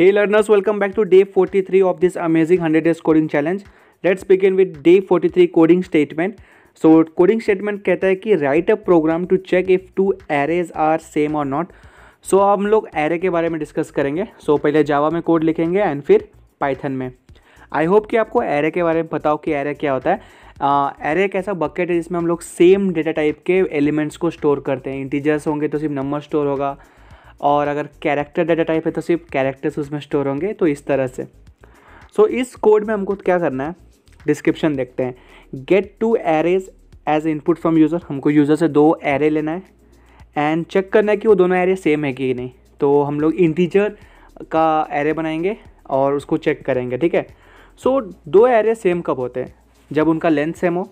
hey learners welcome back to day 43 of this amazing 100 days coding challenge let's begin with day 43 coding statement so coding statement कहता है कि write a program to check if two arrays are same और not so हम लोग array के बारे में discuss करेंगे सो so, पहले जावा में कोड लिखेंगे एंड फिर पाइथन में आई होप कि आपको एरे के बारे में बताओ कि एरे क्या होता है एरे uh, एक ऐसा बकेट है जिसमें हम लोग सेम डेटा टाइप के एलिमेंट्स को स्टोर करते हैं इंटीजर्स होंगे तो सिर्फ नंबर स्टोर होगा और अगर कैरेक्टर डाटा टाइप है तो सिर्फ कैरेक्टर्स उसमें स्टोर होंगे तो इस तरह से सो so, इस कोड में हमको क्या करना है डिस्क्रिप्शन देखते हैं get two arrays as input from user हमको यूज़र से दो एरे लेना है एंड चेक करना है कि वो दोनों एरे सेम है कि नहीं तो हम लोग इंटीजर का एरे बनाएंगे और उसको चेक करेंगे ठीक है सो so, दो एरे सेम कब होते हैं जब उनका लेंथ सेम हो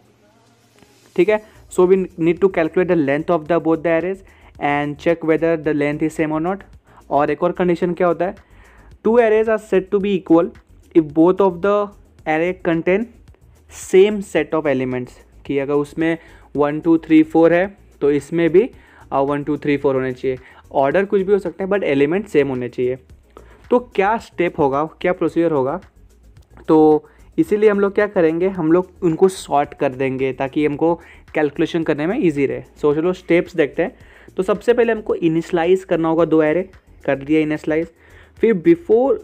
ठीक है so we need to calculate the length of the both the arrays and check whether the length is same और नॉट और एक और कंडीशन क्या होता है two arrays are set to be equal if both of the array contain same set of elements कि अगर उसमें वन टू थ्री फोर है तो इसमें भी वन टू थ्री फोर होने चाहिए ऑर्डर कुछ भी हो सकता है बट एलिमेंट सेम होने चाहिए तो क्या स्टेप होगा क्या प्रोसीजर होगा तो इसीलिए हम लोग क्या करेंगे हम लोग उनको सॉर्ट कर देंगे ताकि हमको कैलकुलेशन करने में इजी रहे सो चलो स्टेप्स देखते हैं तो सबसे पहले हमको इनिशलाइज करना होगा दो एरे कर दिया इनिशलाइज फिर बिफोर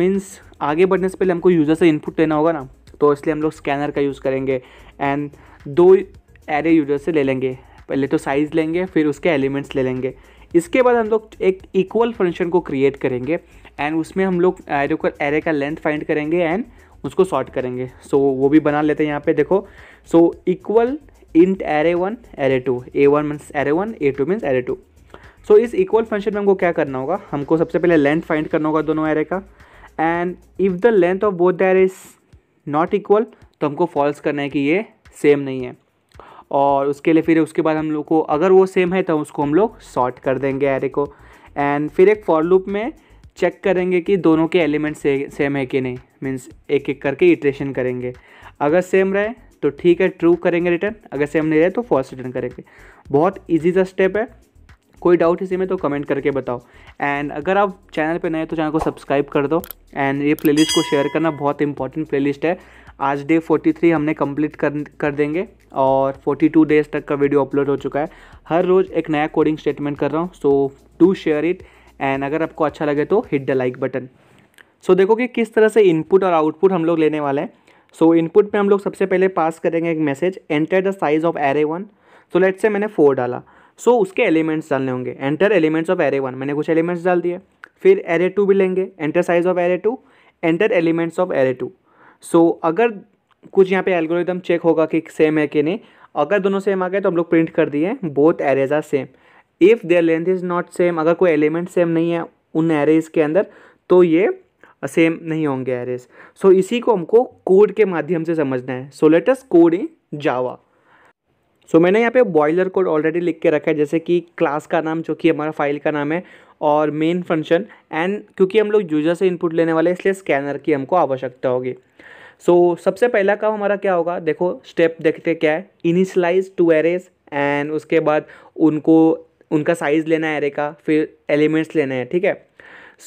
मीन्स आगे बढ़ने से पहले हमको यूज़र से इनपुट लेना होगा ना तो इसलिए हम लोग स्कैनर का यूज़ करेंगे एंड दो एरे यूजर से ले लेंगे पहले तो साइज़ लेंगे फिर उसके एलिमेंट्स ले लेंगे इसके बाद हम लोग एक इक्वल फंक्शन को क्रिएट करेंगे एंड उसमें हम लोग एरे को एरे का लेंथ फाइंड करेंगे एंड उसको सॉर्ट करेंगे सो so, वो भी बना लेते हैं यहाँ पे देखो so equal int array one array two A one means array one A two means array two so इस इक्वल फंक्शन में हमको क्या करना होगा हमको सबसे पहले लेंथ फाइंड करना होगा दोनों एरे का and if the length of both the array is not equal तो हमको फॉल्स करना है कि ये सेम नहीं है और उसके लिए फिर उसके बाद हम लोग को अगर वो सेम है तो उसको हम लोग सॉर्ट कर देंगे एरे को एंड फिर एक फॉर लूप में चेक करेंगे कि दोनों के एलिमेंट से, सेम है कि नहीं मीन्स एक एक करके इटरेशन करेंगे अगर सेम रहे तो ठीक है ट्रू करेंगे रिटर्न अगर सेम नहीं रहे तो फॉल्स रिटर्न करेंगे बहुत ईजी सा स्टेप है कोई डाउट इसी में तो कमेंट करके बताओ एंड अगर आप चैनल पे नए तो चैनल को सब्सक्राइब कर दो एंड ये प्लेलिस्ट को शेयर करना बहुत इंपॉर्टेंट प्लेलिस्ट है आज डे 43 हमने कंप्लीट कर कर देंगे और 42 डेज तक का वीडियो अपलोड हो चुका है हर रोज़ एक नया कोडिंग स्टेटमेंट कर रहा हूँ so do share it and अगर आपको अच्छा लगे तो hit the like button so देखो कि किस तरह से इनपुट और आउटपुट हम लोग लेने वाले हैं सो so, इनपुट पे हम लोग सबसे पहले पास करेंगे एक message enter the size of array one so let say मैंने फोर डाला सो so, उसके एलिमेंट्स डालने होंगे enter elements of array one मैंने कुछ एलिमेंट्स डाल दिए फिर एरे टू भी लेंगे enter size of array two enter elements of array two so अगर कुछ यहाँ पे एल्गोरिदम चेक होगा कि सेम है कि नहीं अगर दोनों सेम आ गए तो हम लोग प्रिंट कर दिए both arrays are same if their length is not same अगर कोई एलिमेंट सेम नहीं है उन एरेज के अंदर तो ये सेम नहीं होंगे एरेज सो so, इसी को हमको कोड के माध्यम से समझना है सो लेटस कोड इन जावा सो मैंने यहाँ पे बॉयलर कोड ऑलरेडी लिख के रखा है जैसे कि क्लास का नाम जो कि हमारा फाइल का नाम है और मेन फंक्शन एंड क्योंकि हम लोग यूजर से इनपुट लेने वाले इसलिए स्कैनर की हमको आवश्यकता होगी सो so, सबसे पहला काम हमारा क्या होगा देखो स्टेप देखते क्या है इनिशलाइज टू एरेज एंड उसके बाद उनको उनका साइज़ लेना है एरे का फिर एलिमेंट्स लेना है ठीक है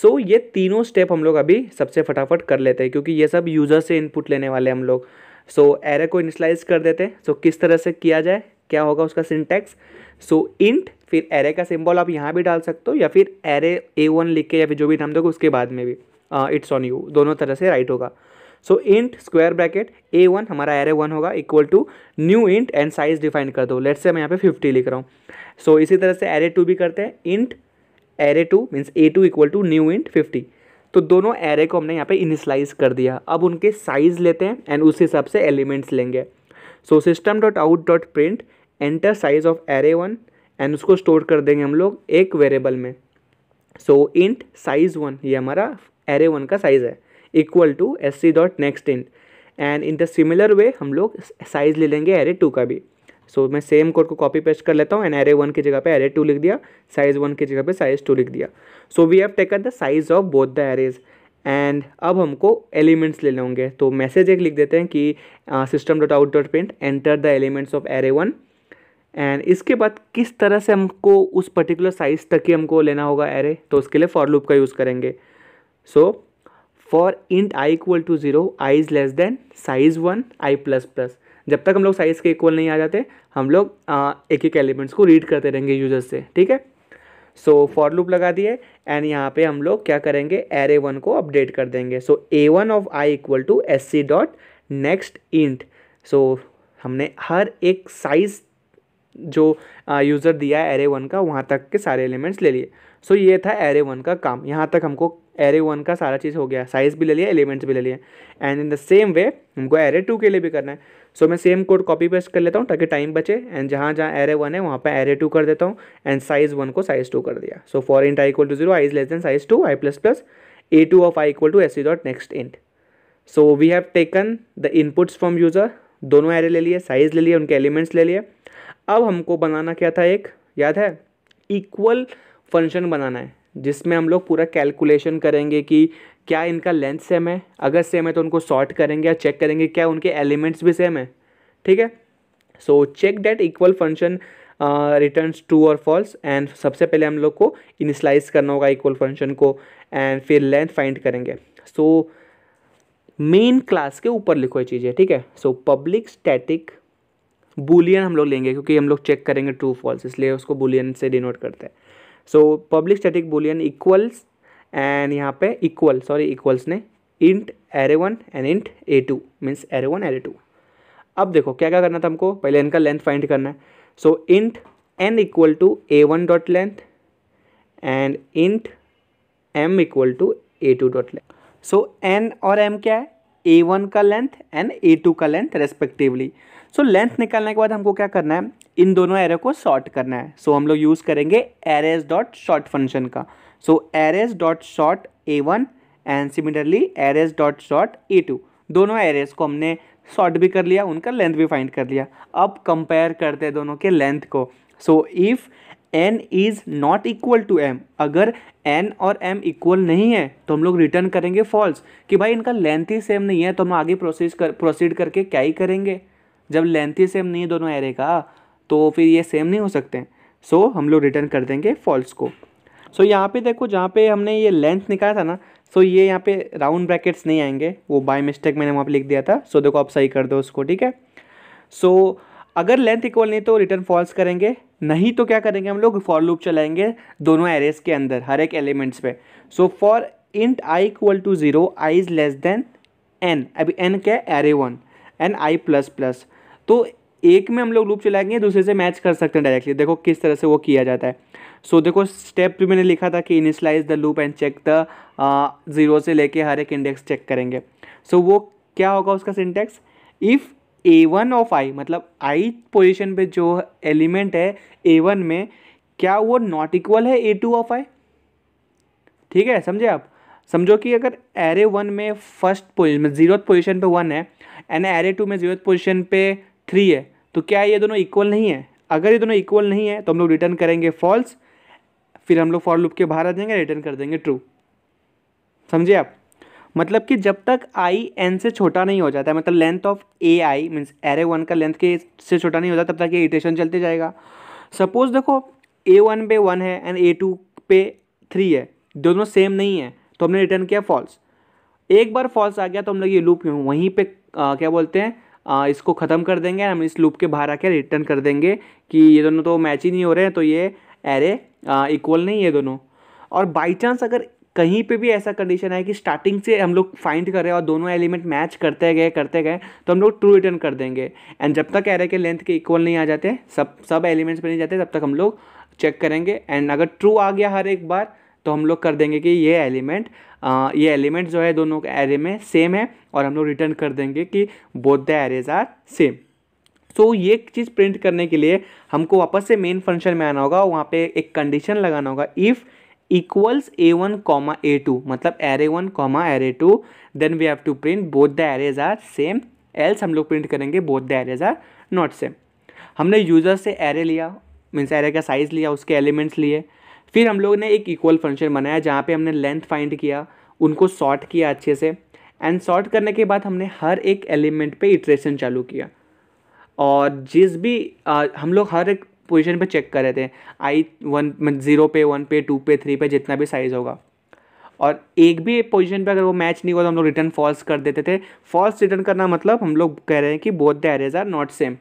सो so, ये तीनों स्टेप हम लोग अभी सबसे फटाफट कर लेते हैं क्योंकि ये सब यूज़र से इनपुट लेने वाले हम लोग सो so, एरे को इनिशलाइज कर देते हैं सो किस तरह से किया जाए क्या होगा उसका सिंटैक्स सो so, इंट फिर एरे का सिंबल आप यहाँ भी डाल सकते हो या फिर एरे ए वन लिख के या फिर जो भी नाम दोगे उसके बाद में भी इट्स ऑन यू दोनों तरह से राइट होगा so int square bracket A one हमारा एरे वन होगा equal to new int and size define कर दो लेट्स से मैं यहाँ पे फिफ्टी लिख रहा हूँ सो so, इसी तरह से एरे टू भी करते हैं int array two means A two equal to new int fifty तो दोनों एरे को हमने यहाँ पे इनिशलाइज कर दिया अब उनके साइज लेते हैं एंड उस हिसाब से एलिमेंट्स लेंगे so system dot out dot print enter size of array one and उसको स्टोर कर देंगे हम लोग एक वेरिएबल में सो इंट साइज वन ये हमारा एरे वन का साइज है equal to S C dot next int and in the similar way हम लोग साइज ले लेंगे एरे टू का भी सो so, मैं सेम कोड को कॉपी पेस्ट कर लेता हूँ एंड एरे वन की जगह पे एरे टू लिख दिया साइज़ वन की जगह पे साइज़ टू लिख दिया so we have taken the size of both the arrays and अब हमको एलिमेंट्स लेने होंगे तो मैसेज एक लिख देते हैं कि system dot out dot print enter the elements of array one and इसके बाद किस तरह से हमको उस पर्टिकुलर साइज़ तक ही हमको लेना होगा एरे तो उसके लिए फॉर लूप का यूज़ करेंगे so for int I equal to zero I is less than size one I plus plus जब तक हम लोग साइज़ के इक्वल नहीं आ जाते हम लोग एक एक एलिमेंट्स को रीड करते रहेंगे यूजर्स से ठीक है सो फॉर लूप लगा दिए एंड यहाँ पे हम लोग क्या करेंगे एरे वन को अपडेट कर देंगे so A one of I equal to S C dot next int so हमने हर एक साइज़ जो यूज़र दिया है एरे वन का वहाँ तक के सारे एलिमेंट्स ले लिए सो so, ये था एरे वन का काम यहाँ तक हमको एरे वन का सारा चीज़ हो गया साइज़ भी ले लिया एलिमेंट्स भी ले लिए and in the same way हमको एरे टू के लिए भी करना है सो मैं सेम कोड कॉपी पेस्ट कर लेता हूँ ताकि टाइम बचे एंड जहाँ जहाँ एरे वन है वहाँ पर एरे टू कर देता हूँ एंड साइज वन को साइज टू कर दिया so for int I equal to zero I is less than size two I plus plus A two of I equal to S C dot next int so we have taken the inputs from user दोनों array ले लिए size ले लिए उनके elements ले लिए अब हमको बनाना क्या था एक याद है इक्वल फंक्शन बनाना है जिसमें हम लोग पूरा कैलकुलेशन करेंगे कि क्या इनका लेंथ सेम है अगर सेम है तो उनको सॉर्ट करेंगे या चेक करेंगे क्या उनके एलिमेंट्स भी सेम है ठीक है so check that equal function return true or false and सबसे पहले हम लोग को इनिशलाइज करना होगा इक्वल फंक्शन को एंड फिर लेंथ फाइंड करेंगे सो मेन क्लास के ऊपर लिखो ये चीज़ें ठीक है सो पब्लिक स्टैटिक बुलियन हम लोग लेंगे क्योंकि हम लोग चेक करेंगे ट्रू फॉल्स इसलिए उसको बुलियन से डिनोट करते हैं so public static boolean equals and यहाँ पे इक्वल सॉरी इक्वल्स ने int array one and int A two means array one array two अब देखो क्या क्या करना था हमको पहले इनका लेंथ फाइंड करना है so int N equal to A one dot length and int M equal to A two dot length so N और एम क्या है ए वन का लेंथ एंड ए टू का लेंथ रेस्पेक्टिवली सो लेंथ निकालने के बाद हमको क्या करना है इन दोनों एरे को शॉर्ट करना है सो so, हम लोग यूज़ करेंगे एरेज डॉट शॉर्ट फंक्शन का so arrays dot sort A one and similarly arrays dot sort A two दोनों एरेज को हमने शॉर्ट भी कर लिया उनका लेंथ भी फाइंड कर लिया अब कंपेयर करते हैं दोनों के लेंथ को so if N is not equal to M अगर एन और एम तो इक्वल नहीं है तो हम लोग रिटर्न करेंगे फॉल्स कि भाई इनका लेंथ ही सेम नहीं है तो हम आगे प्रोसेस कर प्रोसीड करके क्या ही करेंगे जब लेंथ ही सेम नहीं है दोनों एरे का तो फिर ये सेम नहीं हो सकते सो so, हम लोग रिटर्न कर देंगे फॉल्स को सो so, यहाँ पे देखो जहाँ पे हमने ये लेंथ निकाला था ना सो so, ये यहाँ पे राउंड ब्रैकेट्स नहीं आएंगे वो बाय मिस्टेक मैंने वहाँ पे लिख दिया था सो so, देखो आप सही कर दो उसको ठीक है सो so, अगर लेंथ इक्वल नहीं तो रिटर्न फॉल्स करेंगे नहीं तो क्या करेंगे हम लोग फॉर लूप चलाएंगे दोनों एरेज के अंदर हर एक एलिमेंट्स पे so for int I equal to zero I is less than N अभी एन क्या है array one N I plus plus तो एक में हम लोग लूप चलाएंगे दूसरे से मैच कर सकते हैं डायरेक्टली देखो किस तरह से वो किया जाता है सो so, देखो स्टेप भी मैंने लिखा था कि initialise the loop and check the zero से लेके हर एक इंडेक्स चेक करेंगे सो so, वो क्या होगा उसका syntax if A one of I मतलब आई पोजिशन पर जो एलिमेंट है ए वन में क्या वो नॉट इक्वल है ए टू ऑफ आई ठीक है समझे आप समझो कि अगर एरे वन में फर्स्ट पोजिशन जीरो पोजिशन पे वन है एंड एरे टू में जीरो पोजिशन पे थ्री है तो क्या ये दोनों इक्वल नहीं है अगर ये दोनों इक्वल नहीं है तो हम लोग रिटर्न करेंगे फॉल्स फिर हम लोग फॉर लूप के बाहर आ जाएंगे रिटर्न कर देंगे ट्रू समझे आप मतलब कि जब तक आई एन से छोटा नहीं हो जाता है मतलब length of A I means array one का लेंथ के से छोटा नहीं होता तब तक ये इटेशन चलते जाएगा सपोज देखो ए वन पे वन है एंड ए टू पे थ्री है दोनों सेम नहीं है तो हमने रिटर्न किया फॉल्स एक बार फॉल्स आ गया तो हम लोग ये लूप वहीं पे आ, क्या बोलते हैं आ, इसको ख़त्म कर देंगे हम इस लूप के बाहर आके रिटर्न कर देंगे कि ये दोनों तो मैच ही नहीं हो रहे हैं तो ये एरे इक्वल नहीं है दोनों और बाई चांस अगर कहीं पे भी ऐसा कंडीशन है कि स्टार्टिंग से हम लोग फाइंड कर रहे हैं और दोनों एलिमेंट मैच करते गए करते गए तो हम लोग ट्रू रिटर्न कर देंगे एंड जब तक एरे के लेंथ के इक्वल नहीं आ जाते सब सब एलिमेंट्स पर नहीं जाते तब तक हम लोग चेक करेंगे एंड अगर ट्रू आ गया हर एक बार तो हम लोग कर देंगे कि ये एलिमेंट ये एलिमेंट जो है दोनों के एरे में सेम है और हम लोग रिटर्न कर देंगे कि both the arrays are same so so, ये चीज़ प्रिंट करने के लिए हमको वापस से मेन फंक्शन में आना होगा वहाँ पे एक कंडीशन लगाना होगा if equals A one comma A two मतलब array one comma array two then we have to print both the arrays are same else हम लोग प्रिंट करेंगे both the arrays are not same हमने user से array लिया means array का size लिया उसके एलिमेंट्स लिए फिर हम लोग ने एक इक्वल फंक्शन बनाया जहाँ पे हमने लेंथ फाइंड किया उनको शॉर्ट किया अच्छे से एंड सॉर्ट करने के बाद हमने हर एक एलिमेंट पे इटरेशन चालू किया और जिस भी आ, हम लोग हर एक पोजीशन पे चेक कर रहे थे आई वन ज़ीरो पे वन पे टू पे थ्री पे जितना भी साइज़ होगा और एक भी पोजीशन पे अगर वो मैच नहीं हुआ तो हम लोग रिटर्न फॉल्स कर देते थे फॉल्स रिटर्न करना मतलब हम लोग कह रहे हैं कि both the arrays are not same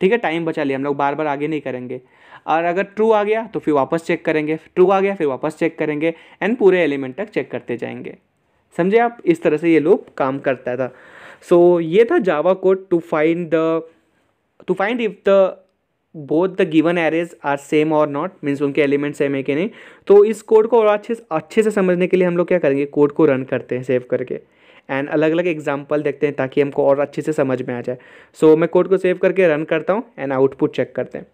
ठीक है टाइम बचा लिया हम लोग बार बार आगे नहीं करेंगे और अगर ट्रू आ गया तो फिर वापस चेक करेंगे ट्रू आ गया फिर वापस चेक करेंगे एंड पूरे एलिमेंट तक चेक करते जाएंगे समझे आप इस तरह से ये लूप काम करता था सो so, ये था Java code to find the to find if the both the given arrays are same और नॉट मीन्स उनके एलिमेंट सेम है कि नहीं तो इस कोड को और अच्छे से अच्छे से समझने के लिए हम लोग क्या करेंगे कोड को रन करते हैं सेव करके एंड अलग अलग एग्जाम्पल देखते हैं ताकि हमको और अच्छे से समझ में आ जाए सो so, मैं कोड को सेव करके रन करता हूँ एंड आउटपुट चेक करते हैं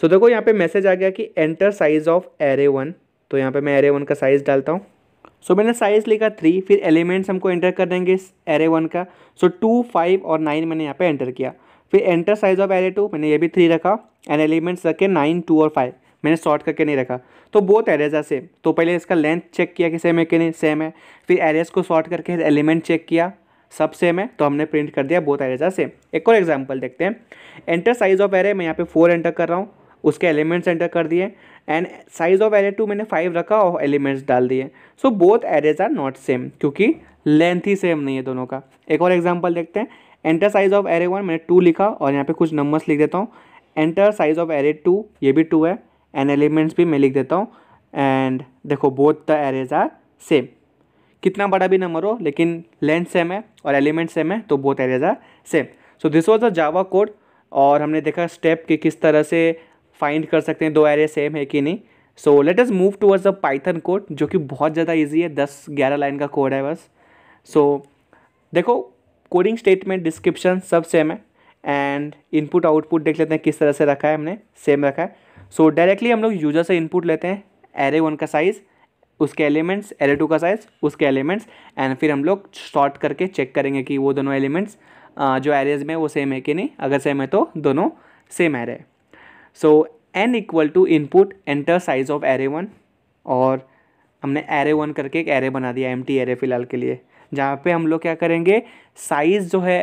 सो so, देखो यहाँ पे मैसेज आ गया कि enter size of array one तो यहाँ पे मैं एरे वन का साइज़ डालता हूँ सो मैंने साइज लिखा थ्री फिर एलिमेंट्स हमको एंटर कर देंगे इस एरे वन का सो टू फाइव और नाइन मैंने यहाँ पे एंटर किया फिर enter size of array two मैंने ये भी थ्री रखा एंड एलिमेंट्स रखे नाइन टू और फाइव मैंने शॉर्ट करके नहीं रखा तो बोथ एरेज आर सेम तो पहले इसका लेंथ चेक किया कि सेम है कि नहीं सेम है फिर एरेज को शॉर्ट करके एलिमेंट चेक किया सब सेम है तो हमने प्रिंट कर दिया बोथ एरेज आर सेम एक और एग्जाम्पल देखते हैं एंटर साइज ऑफ एरे मैं यहाँ पे फोर एंटर कर रहा हूँ उसके एलिमेंट्स एंटर कर दिए and size of array two मैंने फाइव रखा और एलिमेंट्स डाल दिए so both arrays are not same क्योंकि लेंथ ही सेम नहीं है दोनों का एक और एग्जाम्पल देखते हैं enter size of array one मैंने टू लिखा और यहाँ पे कुछ नंबर्स लिख देता हूँ enter size of array two ये भी टू है एंड एलिमेंट्स भी मैं लिख देता हूँ एंड देखो both the arrays are same कितना बड़ा भी नंबर हो लेकिन लेंथ सेम है और एलिमेंट सेम है तो both arrays are same so this was a Java code और हमने देखा स्टेप कि किस तरह से फाइंड कर सकते हैं दो एरे सेम है कि नहीं so let us move towards a Python code जो कि बहुत ज़्यादा ईजी है दस ग्यारह लाइन का कोड है बस सो so, देखो कोडिंग स्टेटमेंट डिस्क्रिप्शन सब सेम है एंड इनपुट आउटपुट देख लेते हैं किस तरह से रखा है हमने सेम रखा है सो so, डायरेक्टली हम लोग यूजर से इनपुट लेते हैं एरे वन का साइज़ उसके एलिमेंट्स एरे टू का साइज़ उसके एलिमेंट्स एंड फिर हम लोग शॉर्ट करके चेक करेंगे कि वो दोनों एलिमेंट्स जो एरेज में वो सेम है कि नहीं अगर सेम है तो दोनों सेम एरे है so n equal to input enter size of array one और हमने एरे वन करके एक एरे बना दिया एम टी एरे फिलहाल के लिए जहाँ पे हम लोग क्या करेंगे साइज़ जो है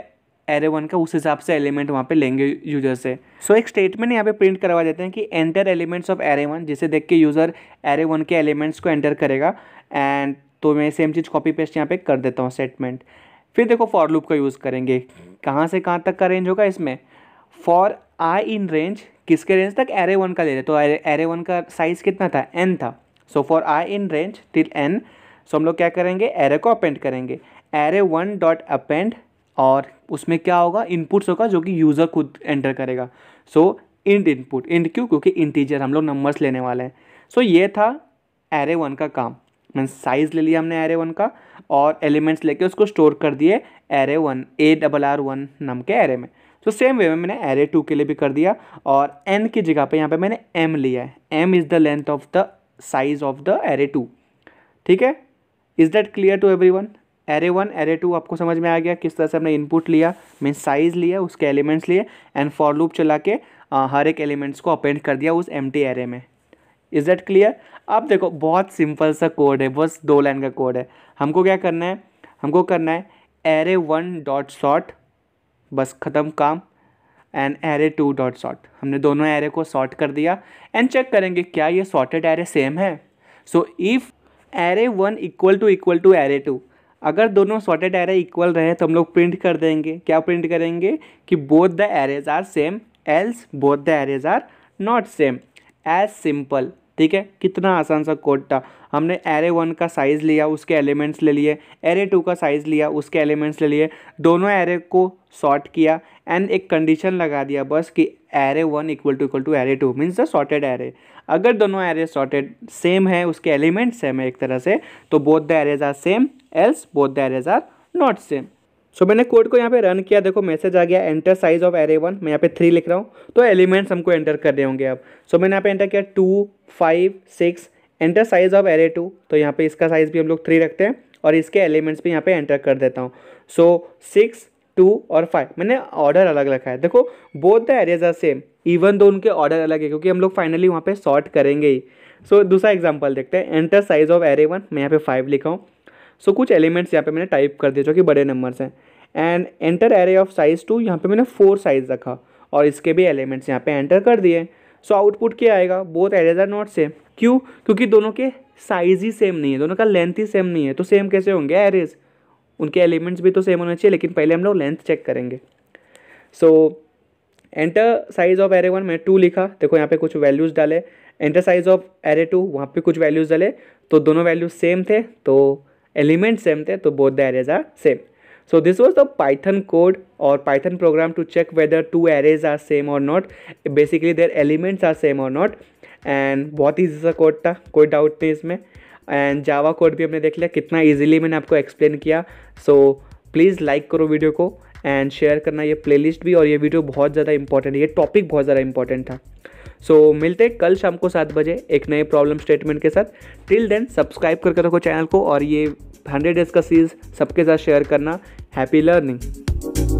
एरे वन का उस हिसाब से एलिमेंट वहाँ पे लेंगे यूजर से सो so, एक स्टेटमेंट यहाँ पे प्रिंट करवा देते हैं कि enter elements of array one जिसे देख के यूज़र एरे वन के एलिमेंट्स को एंटर करेगा एंड तो मैं सेम चीज़ कॉपी पेस्ट यहाँ पे कर देता हूँ स्टेटमेंट फिर देखो फॉर लूप का यूज़ करेंगे कहाँ से कहाँ तक का रेंज होगा इसमें फॉर आई इन रेंज किसके रेंज तक एरे वन का ले रहे तो एरे वन का साइज कितना था एन था so for I in range till n so हम लोग क्या करेंगे एरे को अपेंड करेंगे एरे वन डॉट अपेंड और उसमें क्या होगा इनपुट्स होगा जो कि यूज़र खुद एंटर करेगा सो इंट इनपुट इंट क्यों क्योंकि इंटीजर हम लोग नंबर्स लेने वाले हैं सो so, ये था एरे वन का काम मीन साइज़ ले लिया हमने एरे वन का और एलिमेंट्स लेके उसको स्टोर कर दिए array one a double r one नाम के एरे में तो सेम वे में मैंने एरे टू के लिए भी कर दिया और एन की जगह पे यहाँ पे मैंने एम लिया है m is the length of the size of the array two ठीक है is that clear to everyone array one array two आपको समझ में आ गया किस तरह से हमने इनपुट लिया मीन साइज लिया उसके एलिमेंट्स लिए एंड फॉर लूप चला के आ, हर एक एलिमेंट्स को अपेंड कर दिया उस एम टी एरे में इज़ दैट क्लियर अब देखो बहुत सिंपल सा कोड है बस दो लाइन का कोड है हमको क्या करना है हमको करना है एरे वन डॉट शॉट बस ख़त्म काम and array two dot sort हमने दोनों एरे को सॉर्ट कर दिया एंड चेक करेंगे क्या ये सॉर्टेड एरे सेम है so if array one equal to equal to array two अगर दोनों सॉर्टेड एरे इक्वल रहे तो हम लोग प्रिंट कर देंगे क्या प्रिंट करेंगे कि both the arrays are same else both the arrays are not same as simple ठीक है कितना आसान सा कोड था हमने एरे वन का साइज़ लिया उसके एलिमेंट्स ले लिए एरे टू का साइज़ लिया उसके एलिमेंट्स ले लिए दोनों एरे को सॉर्ट किया एंड एक कंडीशन लगा दिया बस कि array one equal to equal to array two means the sorted array अगर दोनों एरे सॉर्टेड सेम है उसके एलिमेंट्स सेम है एक तरह से तो both the arrays are same else both the arrays are not same so so, मैंने कोड को यहाँ पे रन किया देखो मैसेज आ गया enter size of array one मैं यहाँ पे थ्री लिख रहा हूँ तो एलिमेंट्स हमको एंटर करने होंगे अब सो so, मैंने यहाँ पे एंटर किया two five six enter size of array two तो यहाँ पे इसका साइज़ भी हम लोग थ्री रखते हैं और इसके एलिमेंट्स भी यहाँ पे एंटर कर देता हूँ सो सिक्स टू और फाइव मैंने ऑर्डर अलग रखा है देखो both the arrays are same even though उनके ऑर्डर अलग है क्योंकि हम लोग फाइनली वहाँ पे सॉर्ट करेंगे ही सो so, दूसरा एग्जाम्पल देखते हैं enter size of array one मैं यहाँ पे फाइव लिखा हूँ सो so, कुछ एलिमेंट्स यहाँ पे मैंने टाइप कर दिए जो कि बड़े नंबर्स हैं and enter array of size two यहाँ पे मैंने फोर साइज़ रखा और इसके भी एलिमेंट्स यहाँ पे एंटर कर दिए सो आउटपुट क्या आएगा both arrays are not same क्यों क्योंकि दोनों के साइज़ ही सेम नहीं है दोनों का लेंथ ही सेम नहीं है तो सेम कैसे होंगे एरेज उनके एलिमेंट्स भी तो सेम होने चाहिए लेकिन पहले हम लोग लेंथ चेक करेंगे so enter size of array one मैंने टू लिखा देखो यहाँ पे कुछ वैल्यूज़ डाले enter size of array two वहाँ पे कुछ वैल्यूज़ डाले तो दोनों वैल्यूज सेम थे तो एलिमेंट सेम थे तो both the arrays are same so this was the Python code और Python program to check whether two arrays are same और not basically their elements are same और नॉट एंड बहुत easy सा code था कोई doubt नहीं इसमें and Java code भी हमने देख लिया कितना ईजिली मैंने आपको एक्सप्लेन किया सो प्लीज़ लाइक करो वीडियो को एंड शेयर करना ये प्ले लिस्ट भी और ये वीडियो बहुत ज़्यादा इंपॉर्टेंट है ये टॉपिक बहुत ज़्यादा इंपॉर्टेंट था सो so, मिलते हैं कल शाम को सात बजे एक नए प्रॉब्लम स्टेटमेंट के साथ टिल देन सब्सक्राइब करके रखो चैनल को और ये हंड्रेड डेज का सीरीज सबके साथ शेयर करना हैप्पी लर्निंग